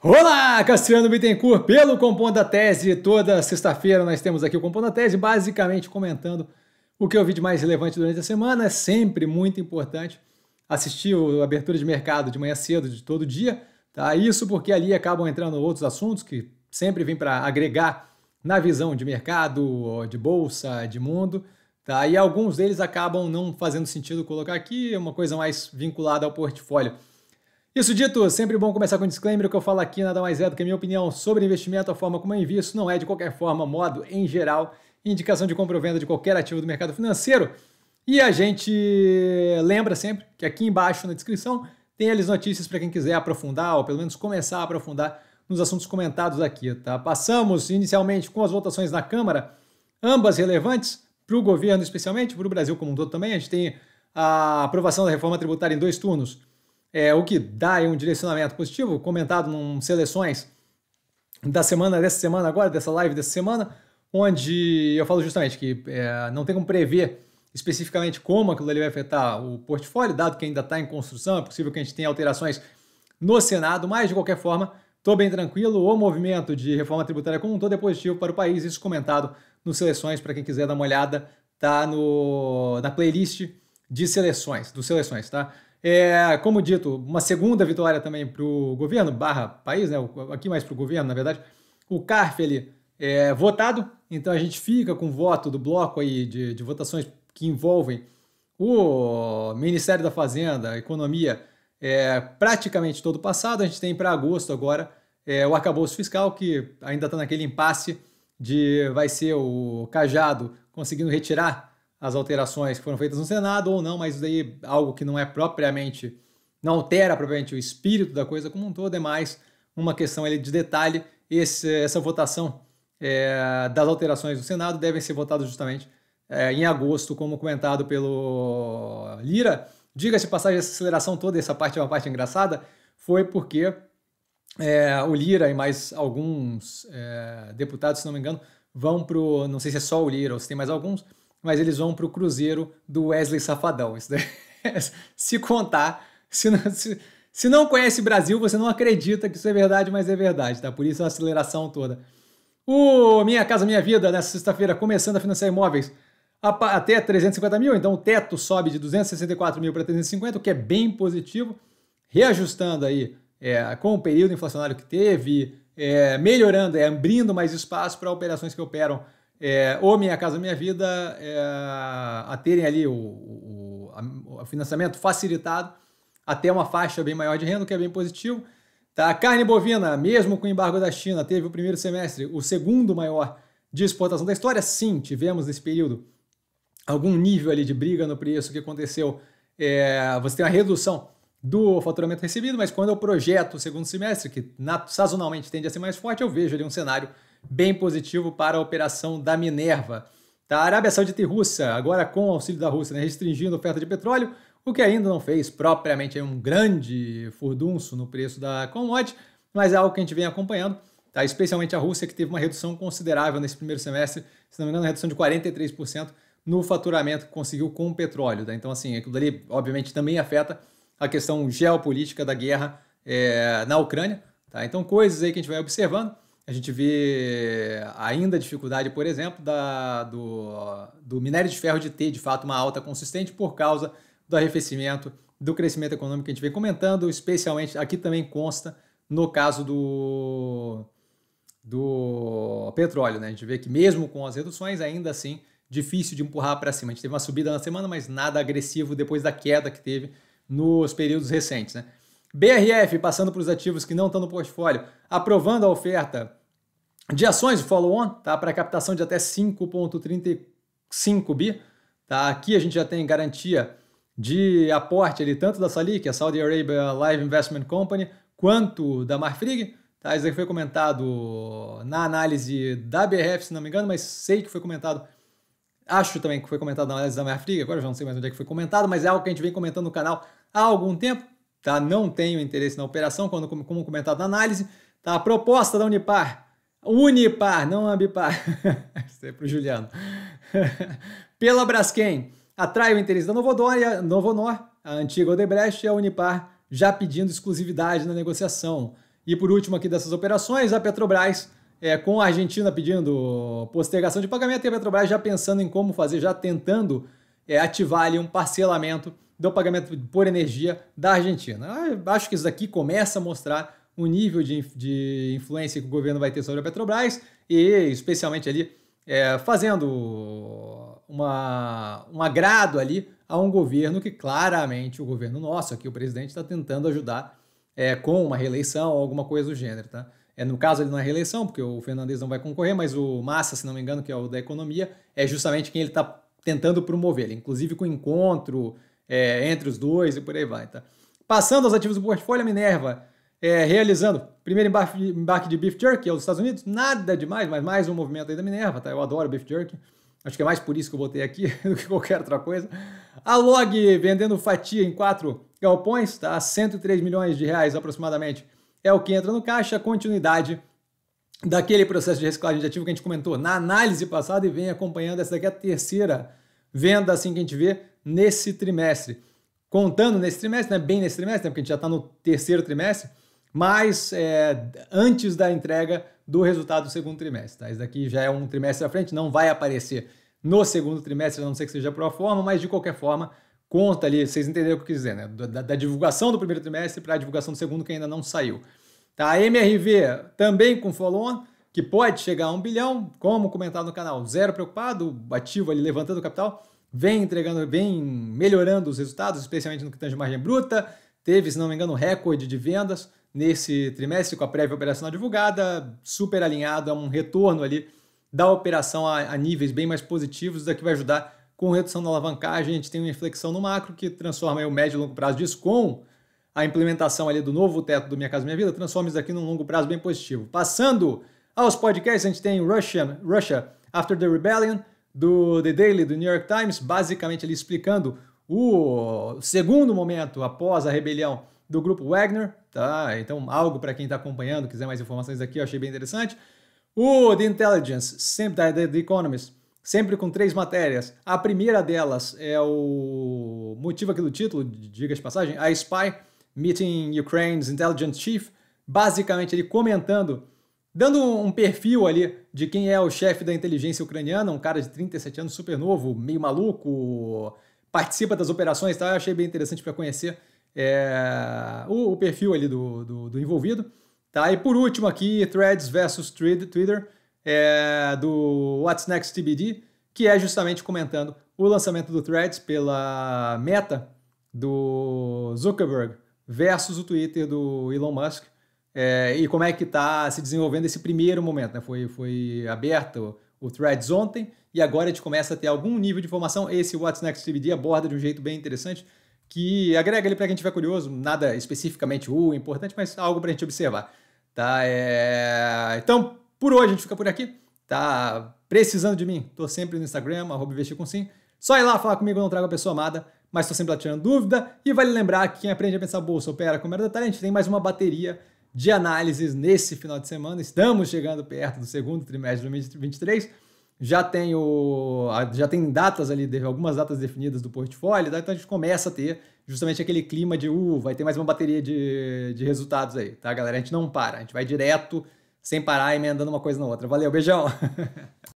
Olá, Cassiano Bittencourt, pelo Compondo da Tese. Toda sexta-feira nós temos aqui o Compondo da Tese, basicamente comentando o que eu vi de mais relevante durante a semana. É sempre muito importante assistir a abertura de mercado de manhã cedo, de todo dia. Tá? Isso porque ali acabam entrando outros assuntos que sempre vêm para agregar na visão de mercado, de bolsa, de mundo. Tá? E alguns deles acabam não fazendo sentido colocar aqui, é uma coisa mais vinculada ao portfólio. Isso dito, sempre bom começar com um disclaimer. O que eu falo aqui nada mais é do que a minha opinião sobre investimento, a forma como eu invisto, não é de qualquer forma, modo em geral, indicação de compra ou venda de qualquer ativo do mercado financeiro. E a gente lembra sempre que aqui embaixo na descrição tem as notícias para quem quiser aprofundar ou pelo menos começar a aprofundar nos assuntos comentados aqui. Tá? Passamos inicialmente com as votações na Câmara, ambas relevantes para o governo, especialmente, para o Brasil como um todo também. A gente tem a aprovação da reforma tributária em dois turnos é, o que dá um direcionamento positivo, comentado em seleções da semana, dessa semana agora, dessa live dessa semana, onde eu falo justamente que é, não tem como prever especificamente como aquilo ali vai afetar o portfólio, dado que ainda está em construção, é possível que a gente tenha alterações no Senado, mas de qualquer forma, estou bem tranquilo, o movimento de reforma tributária como um todo é positivo para o país, isso comentado no Seleções, para quem quiser dar uma olhada, tá no, na playlist de seleções, dos seleções, tá? É, como dito, uma segunda vitória também para o governo, barra país, né? aqui mais para o governo, na verdade. O CARF ele, é votado, então a gente fica com o voto do bloco aí de, de votações que envolvem o Ministério da Fazenda, Economia, é, praticamente todo passado. A gente tem para agosto agora é, o arcabouço fiscal, que ainda está naquele impasse de vai ser o Cajado conseguindo retirar as alterações que foram feitas no Senado ou não, mas aí daí é algo que não é propriamente, não altera propriamente o espírito da coisa como um todo, é mais uma questão ali de detalhe. Esse, essa votação é, das alterações do Senado devem ser votadas justamente é, em agosto, como comentado pelo Lira. Diga-se passagem, essa aceleração toda, essa parte é uma parte engraçada, foi porque é, o Lira e mais alguns é, deputados, se não me engano, vão para o. Não sei se é só o Lira ou se tem mais alguns, mas eles vão para o Cruzeiro do Wesley Safadão. Isso daí, se contar, se não, se, se não conhece Brasil, você não acredita que isso é verdade, mas é verdade, tá? Por isso a aceleração toda. O Minha Casa Minha Vida, nessa sexta-feira, começando a financiar imóveis até 350 mil, então o teto sobe de 264 mil para 350, o que é bem positivo, reajustando aí é, com o período inflacionário que teve, é, melhorando, é, abrindo mais espaço para operações que operam é, ou Minha Casa Minha Vida é, a terem ali o, o, o, financiamento facilitado até uma faixa bem maior de renda, o que é bem positivo. Tá? carne bovina, mesmo com o embargo da China, teve o primeiro semestre, o segundo maior de exportação da história. Sim, tivemos nesse período algum nível ali de briga no preço que aconteceu. É, você tem uma redução do faturamento recebido, mas quando eu é projeto o segundo semestre, que na, sazonalmente tende a ser mais forte, eu vejo ali um cenário bem positivo para a operação da Minerva. Tá? A Arábia Saudita e Rússia, agora com auxílio da Rússia, né, restringindo a oferta de petróleo, o que ainda não fez propriamente um grande furdunço no preço da commodity, mas é algo que a gente vem acompanhando, tá? especialmente a Rússia, que teve uma redução considerável nesse primeiro semestre, se não me engano, uma redução de 43% no faturamento que conseguiu com o petróleo. Tá? Então, assim, aquilo ali, obviamente, também afeta a questão geopolítica da guerra é, na Ucrânia. Tá? Então, coisas aí que a gente vai observando. A gente vê ainda a dificuldade, por exemplo, da, do, do minério de ferro de ter de fato uma alta consistente por causa do arrefecimento, do crescimento econômico que a gente vem comentando, especialmente aqui também consta no caso do, do petróleo. Né? A gente vê que mesmo com as reduções, ainda assim, difícil de empurrar para cima. A gente teve uma subida na semana, mas nada agressivo depois da queda que teve nos períodos recentes. Né? BRF, passando para os ativos que não estão no portfólio, aprovando a oferta de ações, o follow-on, tá? para captação de até 5,35 bi. Tá? Aqui a gente já tem garantia de aporte ali, tanto da Sali, que é a Saudi Arabia Live Investment Company, quanto da Marfrig. Tá? Isso aí foi comentado na análise da BRF, se não me engano, mas sei que foi comentado. Acho também que foi comentado na análise da Marfrig, agora já não sei mais onde é que foi comentado, mas é algo que a gente vem comentando no canal há algum tempo. Tá? Não tenho interesse na operação, quando, como comentado na análise. Tá? A proposta da Unipar Unipar, não ambipar. Isso é pro Juliano. Pela Braskem, atrai o interesse da Novodor e a Novonor, a antiga Odebrecht e a Unipar já pedindo exclusividade na negociação. E por último aqui dessas operações, a Petrobras é, com a Argentina pedindo postergação de pagamento e a Petrobras já pensando em como fazer, já tentando é, ativar ali um parcelamento do pagamento por energia da Argentina. Ah, eu acho que isso daqui começa a mostrar o nível de, de influência que o governo vai ter sobre a Petrobras e, especialmente ali, é, fazendo uma, um agrado ali a um governo que claramente o governo nosso aqui, o presidente, está tentando ajudar é, com uma reeleição ou alguma coisa do gênero, tá? É, no caso ele não é reeleição, porque o Fernandes não vai concorrer, mas o Massa, se não me engano, que é o da economia, é justamente quem ele está tentando promover, ele, inclusive com encontro é, entre os dois e por aí vai, tá? Passando aos ativos do portfólio, a Minerva é, realizando primeiro embarque, de Beef Jerky aos Estados Unidos, nada demais, mas mais um movimento aí da Minerva, tá? Eu adoro Beef Jerky, acho que é mais por isso que eu botei aqui do que qualquer outra coisa. A Log vendendo fatia em quatro galpões, tá? 103 milhões de reais aproximadamente é o que entra no caixa, continuidade daquele processo de reciclagem de ativo que a gente comentou na análise passada e vem acompanhando. Essa daqui é a terceira venda assim que a gente vê nesse trimestre. Contando nesse trimestre, né? bem nesse trimestre, né? porque a gente já está no terceiro trimestre, mas é, antes da entrega do resultado do segundo trimestre. Tá? Isso daqui já é um trimestre à frente, não vai aparecer no segundo trimestre, a não ser que seja pro forma, mas de qualquer forma, conta ali, vocês entenderam o que eu quis dizer, né? Da, da divulgação do primeiro trimestre para a divulgação do segundo que ainda não saiu. Tá? A MRV também com follow-on, que pode chegar a um bilhão, como comentado no canal, zero preocupado, ativo ali levantando capital, vem entregando, vem melhorando os resultados, especialmente no que tange margem bruta, teve, se não me engano, um recorde de vendas, nesse trimestre, com a prévia operacional divulgada, super alinhado a é um retorno ali da operação a, a níveis bem mais positivos, isso aqui vai ajudar com redução da alavancagem, a gente tem uma inflexão no macro que transforma o médio e longo prazo disso com a implementação ali do novo teto do Minha Casa Minha Vida, transforma isso aqui num longo prazo bem positivo. Passando aos podcasts, a gente tem Russian, Russia After the Rebellion, do The Daily, do New York Times, basicamente ali explicando o segundo momento após a rebelião do grupo Wagner, tá? Então, algo para quem está acompanhando, quiser mais informações aqui, eu achei bem interessante. O The Intelligence, sempre da The Economist, sempre com três matérias. A primeira delas é o motivo aqui do título, diga de passagem, a Spy Meeting Ukraine's Intelligence Chief, basicamente ele comentando, dando um perfil ali de quem é o chefe da inteligência ucraniana, um cara de 37 anos, super novo, meio maluco, participa das operações e tá? tal, eu achei bem interessante para conhecer é, o, o, perfil ali do, do, do, envolvido. Tá? E por último aqui, Threads versus Twitter, é, do What's Next TBD, que é justamente comentando o lançamento do Threads pela meta do Zuckerberg versus o Twitter do Elon Musk. É, e como é que está se desenvolvendo esse primeiro momento? Né? Foi, foi aberto o Threads ontem e agora a gente começa a ter algum nível de informação. Esse What's Next TBD aborda de um jeito bem interessante que agrega ali para quem tiver curioso, nada especificamente o uh, importante, mas algo para a gente observar. Tá? É... Então, por hoje a gente fica por aqui. Tá precisando de mim? Tô sempre no Instagram, arroba Só ir lá falar comigo, não trago a pessoa amada, mas estou sempre lá tirando dúvida. E vale lembrar que quem aprende a pensar bolsa opera com merda gente tem mais uma bateria de análises nesse final de semana. Estamos chegando perto do segundo trimestre de 2023 já tem, o, já tem datas ali, algumas datas definidas do portfólio, tá? então a gente começa a ter justamente aquele clima de uh, vai ter mais uma bateria de, de resultados aí, tá, galera? A gente não para, a gente vai direto, sem parar, emendando uma coisa na outra. Valeu, beijão!